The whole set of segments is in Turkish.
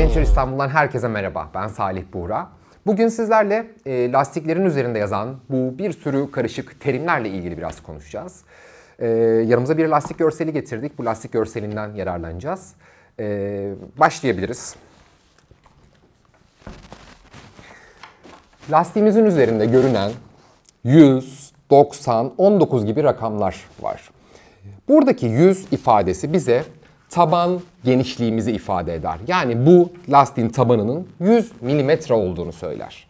Adventure İstanbul'dan herkese merhaba. Ben Salih Buğra. Bugün sizlerle e, lastiklerin üzerinde yazan bu bir sürü karışık terimlerle ilgili biraz konuşacağız. E, yanımıza bir lastik görseli getirdik. Bu lastik görselinden yararlanacağız. E, başlayabiliriz. Lastiğimizin üzerinde görünen 100, 90, 19 gibi rakamlar var. Buradaki 100 ifadesi bize taban genişliğimizi ifade eder. Yani bu lastiğin tabanının 100 mm olduğunu söyler.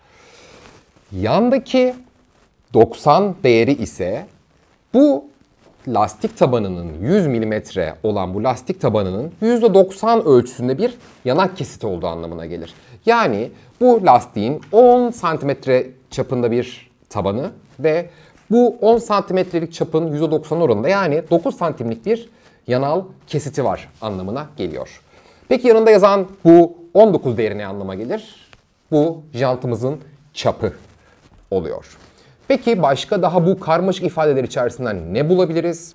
Yandaki 90 değeri ise bu lastik tabanının 100 mm olan bu lastik tabanının %90 ölçüsünde bir yanak kesiti olduğu anlamına gelir. Yani bu lastiğin 10 cm çapında bir tabanı ve bu 10 santimetrelik çapın %90 oranında yani 9 santimlik bir yanal kesiti var anlamına geliyor. Peki yanında yazan bu 19 değeri ne anlama gelir? Bu jantımızın çapı oluyor. Peki başka daha bu karmaşık ifadeler içerisinden ne bulabiliriz?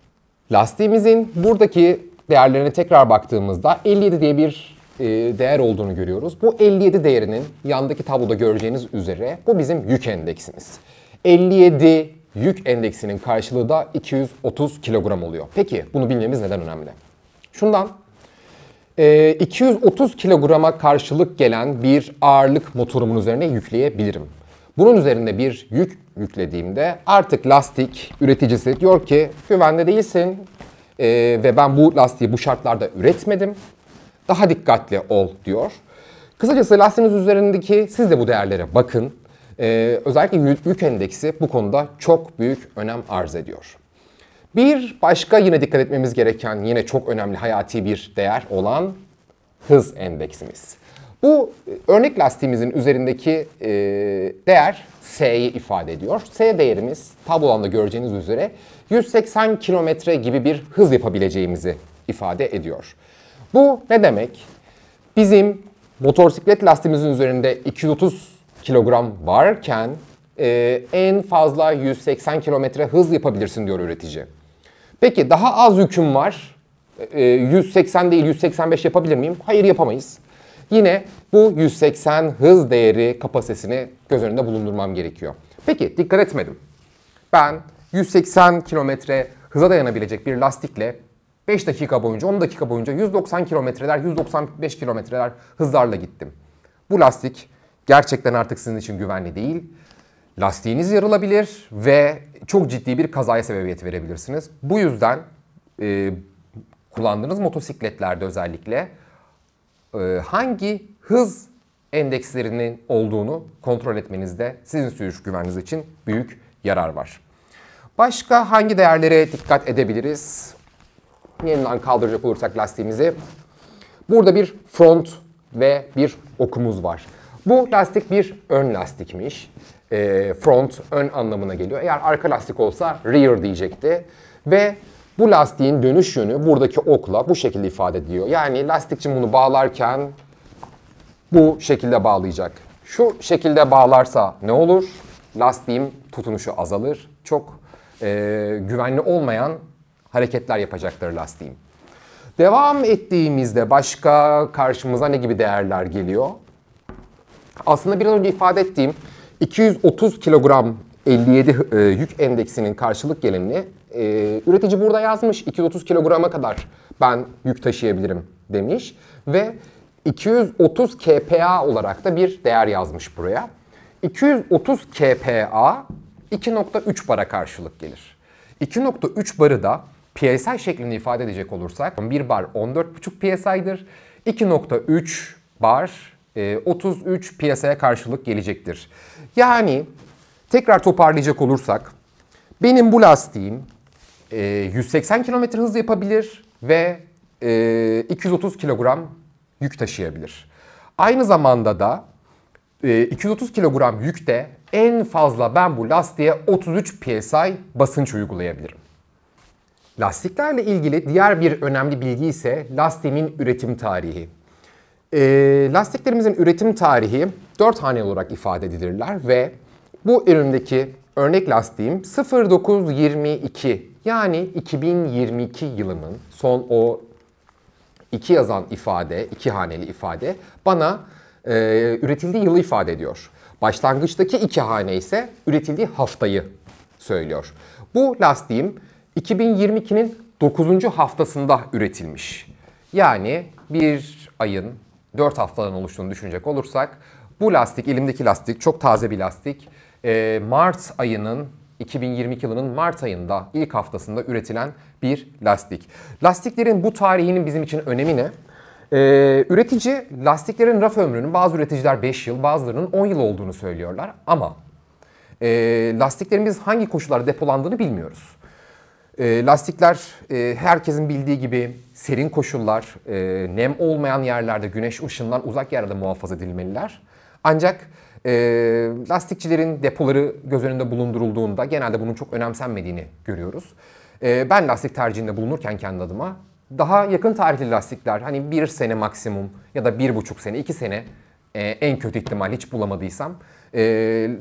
Lastiğimizin buradaki değerlerine tekrar baktığımızda 57 diye bir e, değer olduğunu görüyoruz. Bu 57 değerinin yandaki tabloda göreceğiniz üzere bu bizim yük endeksimiz. 57 yük endeksinin karşılığı da 230 kilogram oluyor. Peki bunu bilmemiz neden önemli? Şundan e, 230 kilograma karşılık gelen bir ağırlık motorumun üzerine yükleyebilirim. Bunun üzerinde bir yük yüklediğimde artık lastik üreticisi diyor ki güvende değilsin e, ve ben bu lastiği bu şartlarda üretmedim. Daha dikkatli ol diyor. Kısacası lastiğiniz üzerindeki siz de bu değerlere bakın. Ee, özellikle yük endeksi bu konuda çok büyük önem arz ediyor. Bir başka yine dikkat etmemiz gereken yine çok önemli hayati bir değer olan hız endeksimiz. Bu e, örnek lastiğimizin üzerindeki e, değer S'yi ifade ediyor. S değerimiz tablodan göreceğiniz üzere 180 kilometre gibi bir hız yapabileceğimizi ifade ediyor. Bu ne demek? Bizim motosiklet lastiğimizin üzerinde 230 kilogram varken e, en fazla 180 kilometre hız yapabilirsin diyor üretici. Peki daha az yüküm var. 180 e, değil 185 yapabilir miyim? Hayır yapamayız. Yine bu 180 hız değeri kapasitesini göz önünde bulundurmam gerekiyor. Peki dikkat etmedim. Ben 180 kilometre hıza dayanabilecek bir lastikle 5 dakika boyunca 10 dakika boyunca 190 kilometreler 195 kilometreler hızlarla gittim. Bu lastik gerçekten artık sizin için güvenli değil. Lastiğiniz yarılabilir ve çok ciddi bir kazaya sebebiyet verebilirsiniz. Bu yüzden e, kullandığınız motosikletlerde özellikle e, hangi hız endekslerinin olduğunu kontrol etmenizde sizin sürüş güveniniz için büyük yarar var. Başka hangi değerlere dikkat edebiliriz? Yeniden kaldıracak olursak lastiğimizi. Burada bir front ve bir okumuz var. Bu lastik bir ön lastikmiş. E, front, ön anlamına geliyor. Eğer arka lastik olsa rear diyecekti. Ve bu lastiğin dönüş yönü buradaki okla bu şekilde ifade ediyor. Yani lastikçi bunu bağlarken bu şekilde bağlayacak. Şu şekilde bağlarsa ne olur? Lastiğim tutunuşu azalır. Çok e, güvenli olmayan hareketler yapacaktır lastiğim. Devam ettiğimizde başka karşımıza ne gibi değerler geliyor? Aslında biraz önce ifade ettiğim 230 kilogram 57 e, yük endeksinin karşılık geleni e, üretici burada yazmış 230 kilograma kadar ben yük taşıyabilirim demiş ve 230 kPa olarak da bir değer yazmış buraya. 230 kPa 2.3 bara karşılık gelir. 2.3 barı da PSI şeklini ifade edecek olursak 1 bar 14.5 PSI'dir. 2.3 bar 33 e, piyasaya karşılık gelecektir. Yani tekrar toparlayacak olursak benim bu lastiğim 180 e, km hız yapabilir ve 230 e, kilogram yük taşıyabilir. Aynı zamanda da 230 kilogram yükte en fazla ben bu lastiğe 33 psi basınç uygulayabilirim. Lastiklerle ilgili diğer bir önemli bilgi ise lastiğin üretim tarihi. E, lastiklerimizin üretim tarihi 4 hane olarak ifade edilirler ve bu üründeki örnek lastiğim 0922 yani 2022 yılının son o iki yazan ifade, iki haneli ifade bana e, üretildiği yılı ifade ediyor. Başlangıçtaki iki hane ise üretildiği haftayı söylüyor. Bu lastiğim 2022'nin 9. haftasında üretilmiş. Yani bir ayın 4 haftadan oluştuğunu düşünecek olursak bu lastik, elimdeki lastik çok taze bir lastik. E, Mart ayının 2022 yılının Mart ayında ilk haftasında üretilen bir lastik. Lastiklerin bu tarihinin bizim için önemi ne? Ee, üretici lastiklerin raf ömrünün bazı üreticiler 5 yıl bazılarının 10 yıl olduğunu söylüyorlar ama e, lastiklerimiz hangi koşullarda depolandığını bilmiyoruz. Ee, lastikler e, herkesin bildiği gibi serin koşullar, e, nem olmayan yerlerde, güneş ışından uzak yerlerde muhafaza edilmeliler. Ancak e, lastikçilerin depoları göz önünde bulundurulduğunda genelde bunun çok önemsenmediğini görüyoruz. ben lastik tercihinde bulunurken kendi adıma daha yakın tarihli lastikler hani bir sene maksimum ya da bir buçuk sene, iki sene en kötü ihtimal hiç bulamadıysam e,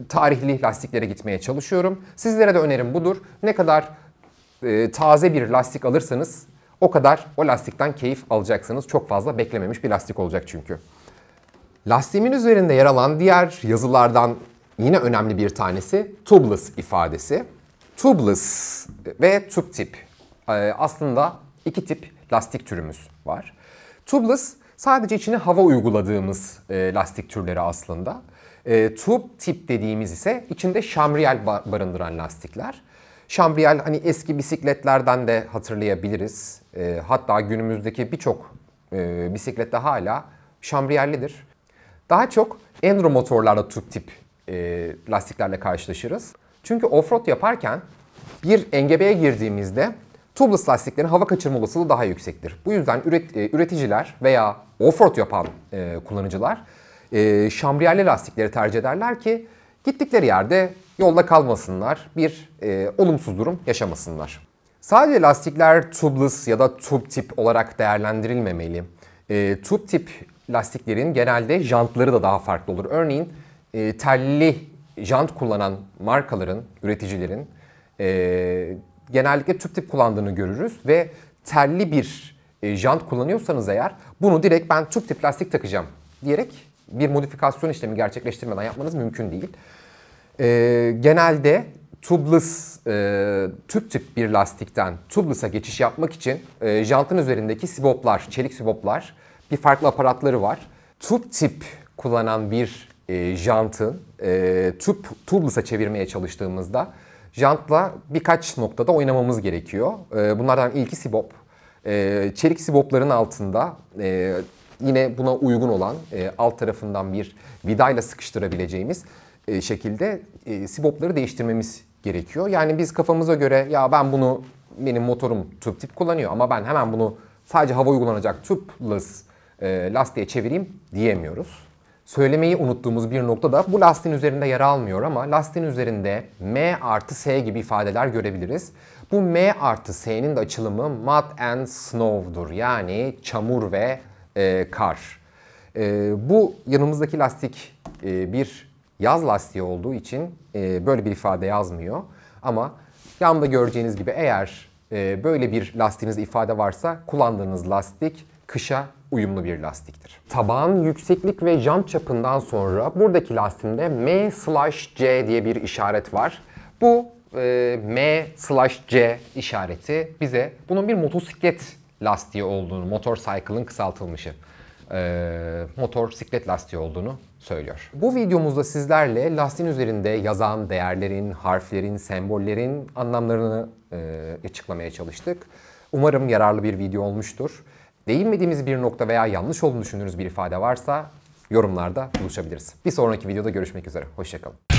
tarihli lastiklere gitmeye çalışıyorum. Sizlere de önerim budur. Ne kadar e, taze bir lastik alırsanız o kadar o lastikten keyif alacaksınız. Çok fazla beklememiş bir lastik olacak çünkü. Lastiğimin üzerinde yer alan diğer yazılardan yine önemli bir tanesi tubeless ifadesi. Tubeless ve tube tip. Ee, aslında iki tip lastik türümüz var. Tubeless sadece içine hava uyguladığımız e, lastik türleri aslında. E, tube tip dediğimiz ise içinde şamriyel barındıran lastikler. Şambriyel hani eski bisikletlerden de hatırlayabiliriz. E, hatta günümüzdeki birçok e, bisiklette hala şambriyellidir. Daha çok enduro motorlarda tüp tip e, lastiklerle karşılaşırız. Çünkü offroad yaparken bir engebeye girdiğimizde tubeless lastiklerin hava kaçırma olasılığı daha yüksektir. Bu yüzden üret, e, üreticiler veya offroad yapan e, kullanıcılar e, şambriyerli lastikleri tercih ederler ki gittikleri yerde yolda kalmasınlar, bir e, olumsuz durum yaşamasınlar. Sadece lastikler tubeless ya da tube tip olarak değerlendirilmemeli. E, tube tip lastiklerin genelde jantları da daha farklı olur. Örneğin e, telli jant kullanan markaların, üreticilerin e, genellikle tüp tip kullandığını görürüz ve telli bir e, jant kullanıyorsanız eğer bunu direkt ben tüp tip lastik takacağım diyerek bir modifikasyon işlemi gerçekleştirmeden yapmanız mümkün değil. E, genelde tubeless, e, tüp tip bir lastikten tubeless'a geçiş yapmak için e, jantın üzerindeki siboplar, çelik siboplar bir farklı aparatları var. Tüp tip kullanan bir e, jantın e, tüp tubeless'a çevirmeye çalıştığımızda jantla birkaç noktada oynamamız gerekiyor. E, bunlardan ilki sibop. E, çelik sibopların altında e, yine buna uygun olan e, alt tarafından bir vidayla sıkıştırabileceğimiz e, şekilde e, sibopları değiştirmemiz gerekiyor. Yani biz kafamıza göre ya ben bunu benim motorum tüp tip kullanıyor ama ben hemen bunu sadece hava uygulanacak tüpless e, lastiğe çevireyim diyemiyoruz. Söylemeyi unuttuğumuz bir nokta da bu lastiğin üzerinde yer almıyor ama lastiğin üzerinde M artı S gibi ifadeler görebiliriz. Bu M artı S'nin de açılımı mud and snow'dur. Yani çamur ve e, kar. E, bu yanımızdaki lastik e, bir Yaz lastiği olduğu için e, böyle bir ifade yazmıyor. Ama yanda göreceğiniz gibi eğer e, böyle bir lastiğiniz ifade varsa kullandığınız lastik kışa uyumlu bir lastiktir. Tabağın yükseklik ve jam çapından sonra buradaki lastimde M slash C diye bir işaret var. Bu e, M slash C işareti bize bunun bir motosiklet lastiği olduğunu, motorcycle'ın kısaltılmışı e, motor siklet lastiği olduğunu söylüyor. Bu videomuzda sizlerle lastiğin üzerinde yazan değerlerin, harflerin, sembollerin anlamlarını e, açıklamaya çalıştık. Umarım yararlı bir video olmuştur. Değinmediğimiz bir nokta veya yanlış olduğunu düşündüğünüz bir ifade varsa yorumlarda buluşabiliriz. Bir sonraki videoda görüşmek üzere. Hoşçakalın.